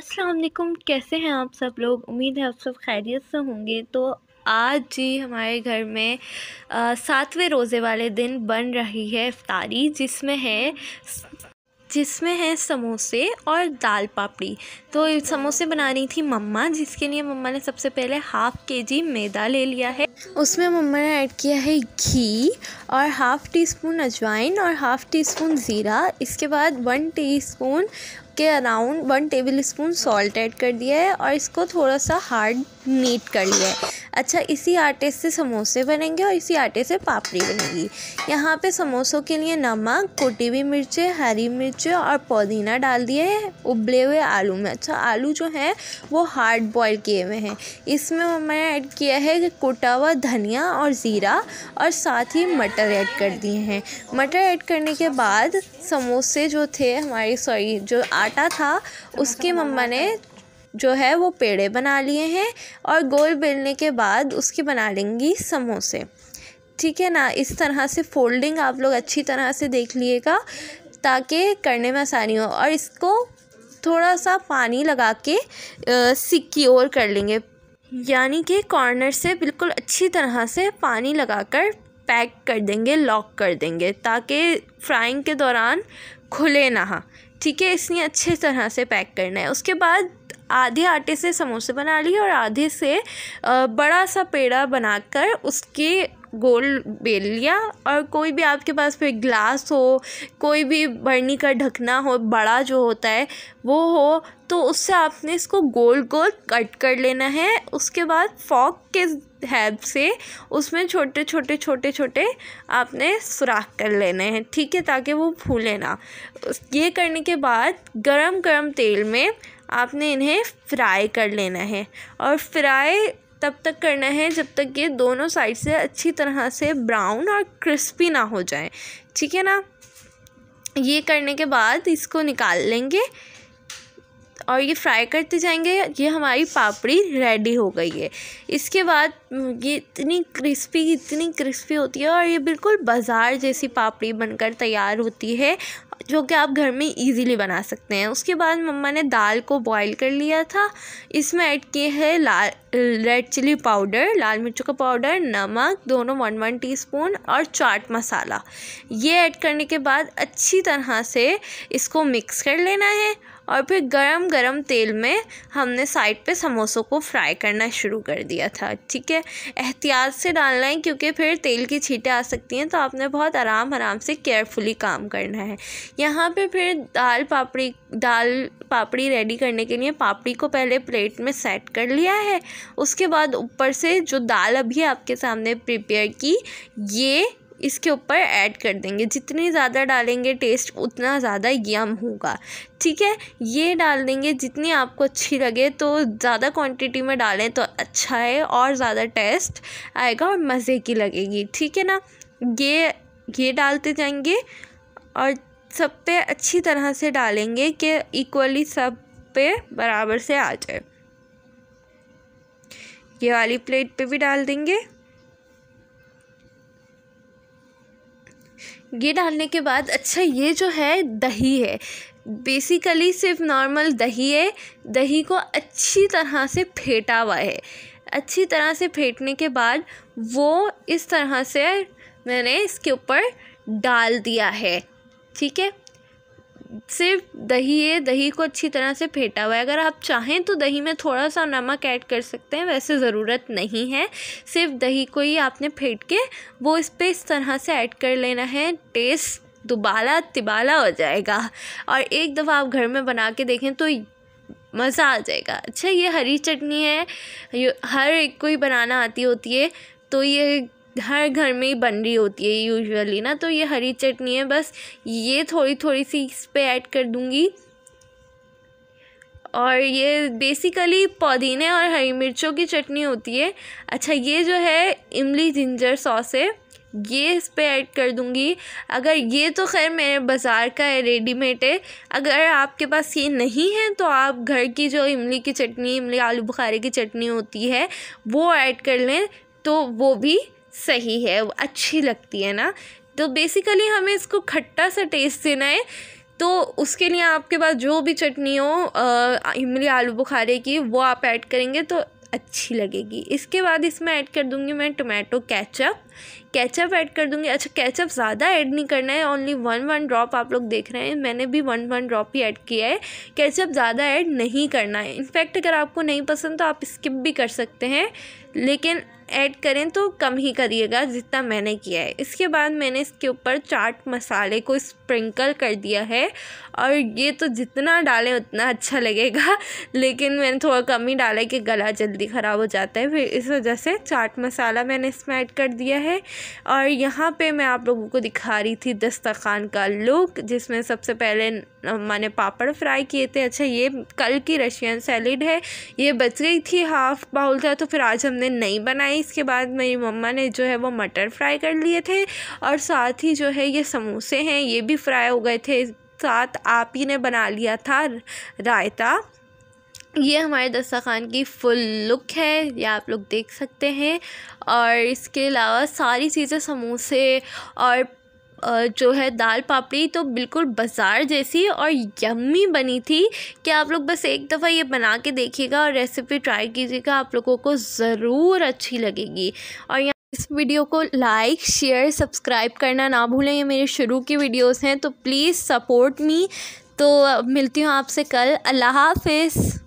अस्सलाम वालेकुम कैसे हैं आप सब लोग उम्मीद है आप सब खैरियत से होंगे तो आज जी हमारे घर में सातवें रोज़े वाले दिन बन रही है इफ्तारी जिसमें है जिसमें है समोसे और दाल पापड़ी तो समोसे बनानी थी मम्मा जिसके लिए मम्मा ने सबसे पहले हाफ़ के जी मैदा ले लिया है उसमें मम्मा ने ऐड किया है घी और हाफ़ टी स्पून अजवाइन और हाफ़ टी स्पून ज़ीरा इसके बाद वन टी स्पून के around one tablespoon salt add कर दिया है और इसको थोड़ा सा हार्ड नीट कर लिया है अच्छा इसी आटे से समोसे बनेंगे और इसी आटे से पापड़ी बनेगी यहाँ पे समोसों के लिए नमक कोटी हुई मिर्चें हरी मिर्चें और पुदीना डाल दिए हैं उबले हुए आलू में अच्छा आलू जो है वो हार्ड बॉयल किए हुए हैं इसमें मैंने ऐड किया है कोटा हुआ धनिया और ज़ीरा और साथ ही मटर ऐड कर दिए हैं मटर ऐड करने के बाद समोसे जो थे हमारे सॉरी जो आटा था उसके मम्मा ने जो है वो पेड़े बना लिए हैं और गोल बेलने के बाद उसकी बना लेंगी समोसे ठीक है ना इस तरह से फोल्डिंग आप लोग अच्छी तरह से देख लिएगा ताकि करने में आसानी हो और इसको थोड़ा सा पानी लगा के सिक्की और कर लेंगे यानी कि कॉर्नर से बिल्कुल अच्छी तरह से पानी लगाकर पैक कर देंगे लॉक कर देंगे ताकि फ्राइंग के दौरान खुले ना हाँ। ठीक है इसलिए अच्छे तरह से पैक करना है उसके बाद आधे आटे से समोसे बना लिए और आधे से बड़ा सा पेड़ा बनाकर उसके गोल बेल लिया और कोई भी आपके पास फिर ग्लास हो कोई भी बर्नी का ढकना हो बड़ा जो होता है वो हो तो उससे आपने इसको गोल गोल कट कर लेना है उसके बाद फॉक के हैब से उसमें छोटे छोटे छोटे छोटे आपने सुराख कर लेने हैं ठीक है ताकि वो फूले ना ये करने के बाद गरम गरम तेल में आपने इन्हें फ्राई कर लेना है और फ्राई तब तक करना है जब तक ये दोनों साइड से अच्छी तरह से ब्राउन और क्रिस्पी ना हो जाए ठीक है ना ये करने के बाद इसको निकाल लेंगे और ये फ्राई करते जाएंगे ये हमारी पापड़ी रेडी हो गई है इसके बाद ये इतनी क्रिस्पी इतनी क्रिस्पी होती है और ये बिल्कुल बाज़ार जैसी पापड़ी बनकर तैयार होती है जो कि आप घर में इजीली बना सकते हैं उसके बाद मम्मा ने दाल को बॉईल कर लिया था इसमें ऐड किए हैं लाल रेड चिली पाउडर लाल मिर्चों का पाउडर नमक दोनों वन वन टीस्पून और चाट मसाला ये ऐड करने के बाद अच्छी तरह से इसको मिक्स कर लेना है और फिर गरम गरम तेल में हमने साइड पे समोसों को फ्राई करना शुरू कर दिया था ठीक है एहतियात से डालना है क्योंकि फिर तेल की छीटें आ सकती हैं तो आपने बहुत आराम आराम से केयरफुली काम करना है यहाँ पे फिर दाल पापड़ी दाल पापड़ी रेडी करने के लिए पापड़ी को पहले प्लेट में सेट कर लिया है उसके बाद ऊपर से जो दाल अभी आपके सामने प्रिपेयर की ये इसके ऊपर ऐड कर देंगे जितनी ज़्यादा डालेंगे टेस्ट उतना ज़्यादा यम होगा ठीक है ये डाल देंगे जितनी आपको अच्छी लगे तो ज़्यादा क्वांटिटी में डालें तो अच्छा है और ज़्यादा टेस्ट आएगा और मज़े की लगेगी ठीक है ना ये ये डालते जाएंगे और सब पे अच्छी तरह से डालेंगे कि इक्वली सब पे बराबर से आ जाए ये वाली प्लेट पे भी डाल देंगे ये डालने के बाद अच्छा ये जो है दही है बेसिकली सिर्फ नॉर्मल दही है दही को अच्छी तरह से फेंटा हुआ है अच्छी तरह से फेंटने के बाद वो इस तरह से मैंने इसके ऊपर डाल दिया है ठीक है सिर्फ दही है दही को अच्छी तरह से फेंटा हुआ है अगर आप चाहें तो दही में थोड़ा सा नमक ऐड कर सकते हैं वैसे ज़रूरत नहीं है सिर्फ दही को ही आपने फेंट के वो इस पर इस तरह से ऐड कर लेना है टेस्ट दुबाला तिबाला हो जाएगा और एक दफ़ा आप घर में बना के देखें तो मज़ा आ जाएगा अच्छा ये हरी चटनी है हर एक को ही बनाना आती होती है तो ये हर घर में ही बन रही होती है यूजुअली ना तो ये हरी चटनी है बस ये थोड़ी थोड़ी सी इस पर ऐड कर दूँगी और ये बेसिकली पुदीने और हरी मिर्चों की चटनी होती है अच्छा ये जो है इमली जिंजर सॉस है ये इस पर ऐड कर दूँगी अगर ये तो खैर मेरे बाज़ार का है रेडीमेड है अगर आपके पास ये नहीं है तो आप घर की जो इमली की चटनी इमली आलू बुखारे की चटनी होती है वो ऐड कर लें तो वो भी सही है अच्छी लगती है ना तो बेसिकली हमें इसको खट्टा सा टेस्ट देना है तो उसके लिए आपके पास जो भी चटनी हो इमली आलू बुखारे की वो आप ऐड करेंगे तो अच्छी लगेगी इसके बाद इसमें ऐड कर दूंगी मैं टोमेटो कैचअप कैचअप ऐड कर दूँगी अच्छा कैचअप ज़्यादा ऐड नहीं करना है ओनली वन वन ड्रॉप आप लोग देख रहे हैं मैंने भी वन वन ड्रॉप ही ऐड किया है कैचअप ज़्यादा ऐड नहीं करना है इनफैक्ट अगर आपको नहीं पसंद तो आप स्किप भी कर सकते हैं लेकिन ऐड करें तो कम ही करिएगा जितना मैंने किया है इसके बाद मैंने इसके ऊपर चाट मसाले को स्प्रिंकल कर दिया है और ये तो जितना डालें उतना अच्छा लगेगा लेकिन मैंने थोड़ा कम ही डाला कि गला जल्दी ख़राब हो जाता है फिर इस वजह से चाट मसाला मैंने इसमें ऐड कर दिया है और यहाँ पे मैं आप लोगों को दिखा रही थी दस्तरखान का लुक जिसमें सबसे पहले मैंने पापड़ फ्राई किए थे अच्छा ये कल की रशियन सैलड है ये बच गई थी हाफ़ बाउल था तो फिर आज हमने नहीं बनाई इसके बाद मेरी मम्मा ने जो है वो मटर फ्राई कर लिए थे और साथ ही जो है ये समोसे हैं ये भी फ्राई हो गए थे साथ आप ही ने बना लिया था रायता ये हमारे दस्तरखान की फुल लुक है ये आप लोग देख सकते हैं और इसके अलावा सारी चीज़ें समोसे और जो है दाल पापड़ी तो बिल्कुल बाज़ार जैसी और यम्मी बनी थी कि आप लोग बस एक दफ़ा ये बना के देखिएगा और रेसिपी ट्राई कीजिएगा आप लोगों को ज़रूर अच्छी लगेगी और यहाँ इस वीडियो को लाइक शेयर सब्सक्राइब करना ना भूलें ये मेरे शुरू की वीडियोस हैं तो प्लीज़ सपोर्ट मी तो मिलती हूँ आपसे कल अल्लाह हाफिज़